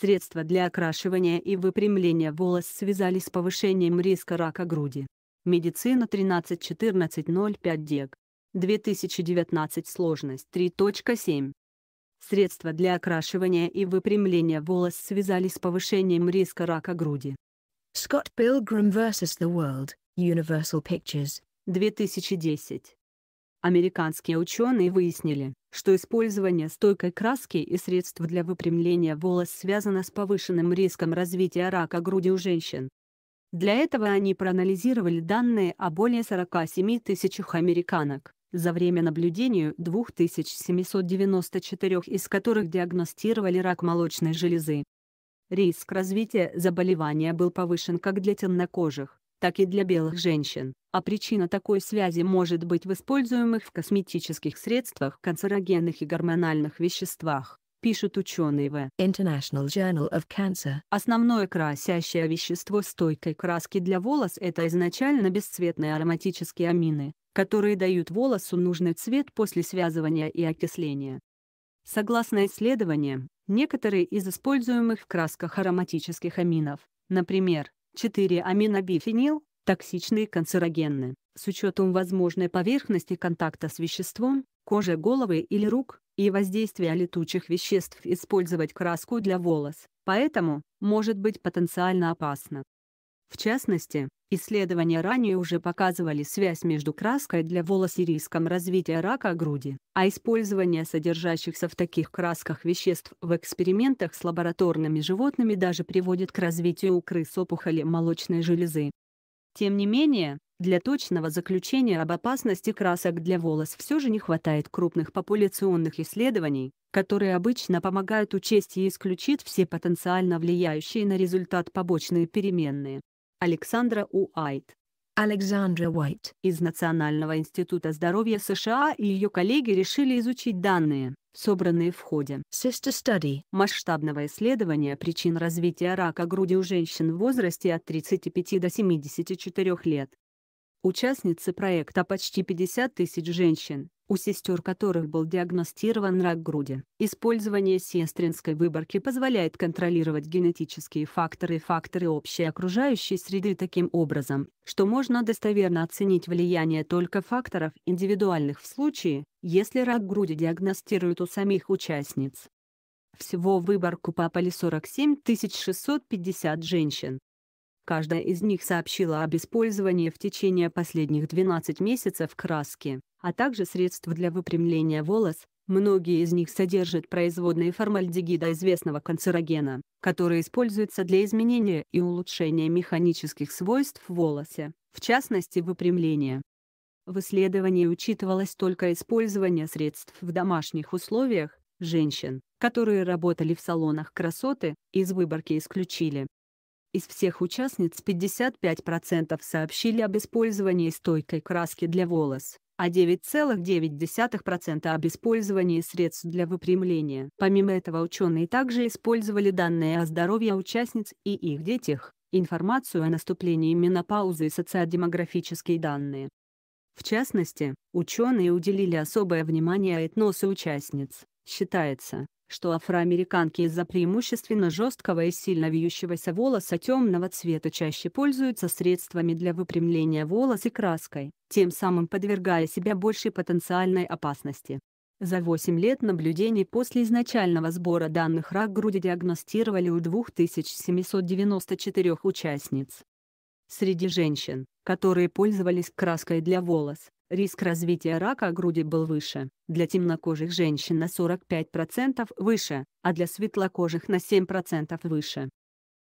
Средства для окрашивания и выпрямления волос связались с повышением риска рака груди. Медицина 131405 14 2019 сложность 3.7. Средства для окрашивания и выпрямления волос связались с повышением риска рака груди. Scott Pilgrim vs. The World, Universal Pictures. 2010. Американские ученые выяснили, что использование стойкой краски и средств для выпрямления волос связано с повышенным риском развития рака груди у женщин. Для этого они проанализировали данные о более 47 тысячах американок за время наблюдения 2794 из которых диагностировали рак молочной железы. Риск развития заболевания был повышен как для темнокожих, так и для белых женщин, а причина такой связи может быть в используемых в косметических средствах канцерогенных и гормональных веществах пишут ученые в International Journal of Cancer. Основное красящее вещество стойкой краски для волос – это изначально бесцветные ароматические амины, которые дают волосу нужный цвет после связывания и окисления. Согласно исследованиям, некоторые из используемых в красках ароматических аминов, например, 4. Аминобифенил – токсичные канцерогены. С учетом возможной поверхности контакта с веществом, кожи головы или рук, и воздействия летучих веществ использовать краску для волос, поэтому, может быть потенциально опасно. В частности, исследования ранее уже показывали связь между краской для волос и риском развития рака груди, а использование содержащихся в таких красках веществ в экспериментах с лабораторными животными даже приводит к развитию у крыс опухоли молочной железы. Тем не менее, для точного заключения об опасности красок для волос все же не хватает крупных популяционных исследований, которые обычно помогают учесть и исключить все потенциально влияющие на результат побочные переменные. Александра Уайт. Александра Уайт из Национального института здоровья США и ее коллеги решили изучить данные, собранные в ходе Sister Study масштабного исследования причин развития рака груди у женщин в возрасте от 35 до 74 лет. Участницы проекта почти 50 тысяч женщин, у сестер которых был диагностирован рак груди. Использование сестринской выборки позволяет контролировать генетические факторы и факторы общей окружающей среды таким образом, что можно достоверно оценить влияние только факторов индивидуальных в случае, если рак груди диагностируют у самих участниц. Всего в выборку попали 47 650 женщин, Каждая из них сообщила об использовании в течение последних 12 месяцев краски, а также средств для выпрямления волос. Многие из них содержат производные формальдегида известного канцерогена, который используется для изменения и улучшения механических свойств в волосе, в частности выпрямления. В исследовании учитывалось только использование средств в домашних условиях, женщин, которые работали в салонах красоты, из выборки исключили из всех участниц 55% сообщили об использовании стойкой краски для волос, а 9,9% об использовании средств для выпрямления. Помимо этого ученые также использовали данные о здоровье участниц и их детях, информацию о наступлении менопаузы и социодемографические данные. В частности, ученые уделили особое внимание этносу участниц. Считается, что афроамериканки из-за преимущественно жесткого и сильно вьющегося волоса темного цвета чаще пользуются средствами для выпрямления волос и краской, тем самым подвергая себя большей потенциальной опасности. За 8 лет наблюдений после изначального сбора данных рак груди диагностировали у 2794 участниц. Среди женщин, которые пользовались краской для волос, Риск развития рака груди был выше, для темнокожих женщин на 45% выше, а для светлокожих на 7% выше.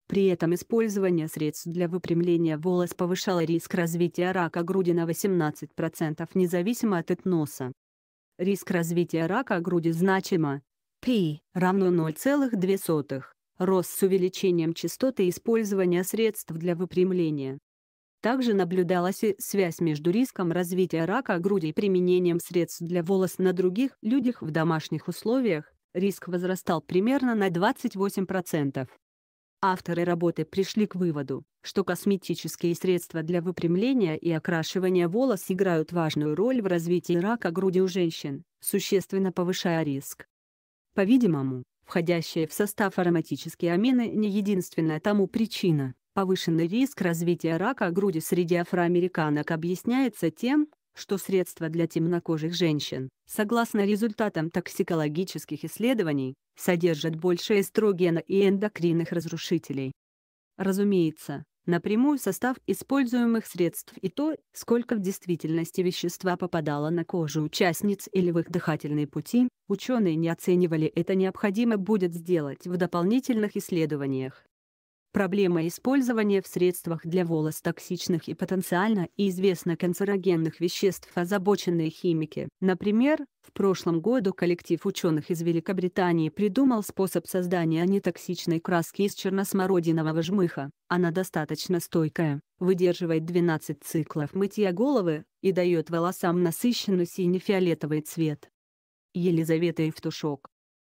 При этом использование средств для выпрямления волос повышало риск развития рака груди на 18% независимо от этноса. Риск развития рака груди значимо. P равно 0,2. Рост с увеличением частоты использования средств для выпрямления. Также наблюдалась и связь между риском развития рака груди и применением средств для волос на других людях в домашних условиях. Риск возрастал примерно на 28%. Авторы работы пришли к выводу, что косметические средства для выпрямления и окрашивания волос играют важную роль в развитии рака груди у женщин, существенно повышая риск. По-видимому, входящие в состав ароматические амины не единственная тому причина. Повышенный риск развития рака груди среди афроамериканок объясняется тем, что средства для темнокожих женщин, согласно результатам токсикологических исследований, содержат больше эстрогена и эндокринных разрушителей. Разумеется, напрямую состав используемых средств и то, сколько в действительности вещества попадало на кожу участниц или в их дыхательные пути, ученые не оценивали это необходимо будет сделать в дополнительных исследованиях. Проблема использования в средствах для волос токсичных и потенциально известно канцерогенных веществ озабоченные химики. Например, в прошлом году коллектив ученых из Великобритании придумал способ создания нетоксичной краски из черносмородинового жмыха. Она достаточно стойкая, выдерживает 12 циклов мытья головы и дает волосам насыщенный сине-фиолетовый цвет. Елизавета Евтушок